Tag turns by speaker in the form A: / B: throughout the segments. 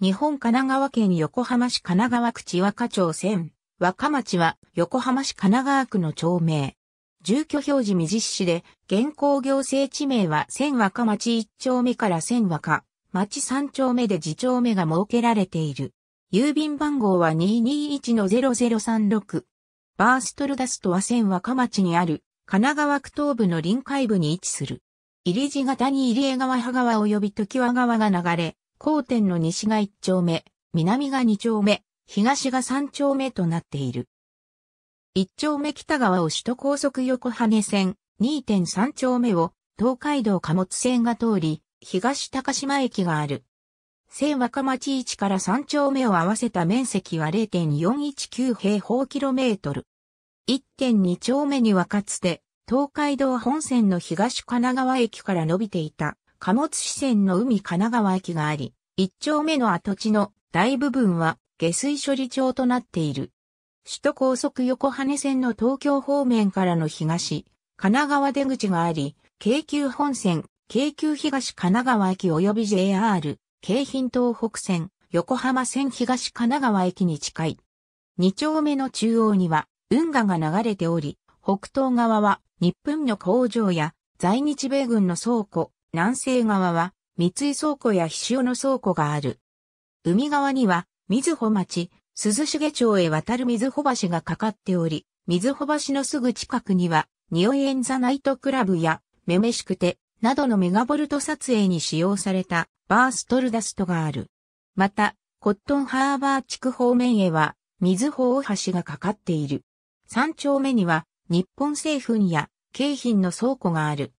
A: 日本神奈川県横浜市神奈川区千和歌町線、若町は横浜市神奈川区の町名。住居表示未実施で、現行行政地名は千若町1丁目から千若町3丁目で自丁目が設けられている。郵便番号は221-0036。バーストルダストは千若町にある、神奈川区東部の臨海部に位置する。入り地型に入江川派川及び時和川が流れ、交点の西が1丁目、南が2丁目、東が3丁目となっている。1丁目北側を首都高速横羽線、2.3丁目を東海道貨物線が通り、東高島駅がある。千若町市から三丁目を合わせた面積は0.419平方キロメートル。1.2丁目にはかつて、東海道本線の東神奈川駅から伸びていた貨物支線の海神奈川駅があり、一丁目の跡地の大部分は下水処理場となっている。首都高速横羽線の東京方面からの東、神奈川出口があり、京急本線、京急東神奈川駅及び JR、京浜東北線、横浜線東神奈川駅に近い。二丁目の中央には運河が流れており、北東側は日本の工場や在日米軍の倉庫、南西側は三井倉庫や菱尾の倉庫がある。海側には、水穂町、し重町へ渡る水穂橋がかかっており、水穂橋のすぐ近くには、ニオイエンザナイトクラブや、めめしくて、などのメガボルト撮影に使用されたバーストルダストがある。また、コットンハーバー地区方面へは、水穂大橋がかかっている。三丁目には、日本製粉や、京浜の倉庫がある。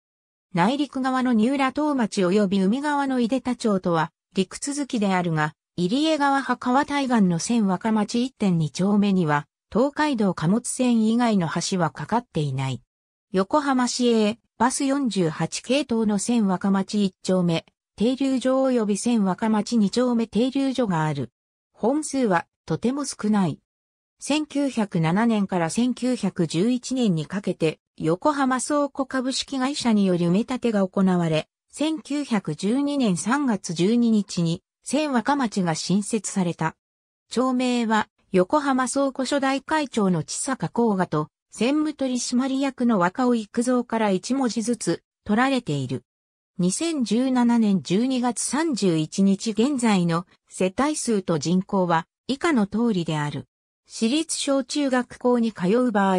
A: 内陸側の三浦東町及び海側の井出田町とは、陸続きであるが、入江川派川対岸の千若町1.2丁目には、東海道貨物線以外の橋はかかっていない。横浜市営、バス48系統の千若町1丁目、停留所及び千若町2丁目停留所がある。本数はとても少ない。1907年から1911年にかけて横浜倉庫株式会社により埋め立てが行われ、1912年3月12日に、千若町が新設された。町名は、横浜倉庫初代会長の千坂甲賀と、専務取締役の若尾育造から1文字ずつ取られている。2017年12月31日現在の世帯数と人口は以下の通りである。私立小中学校に通う場合、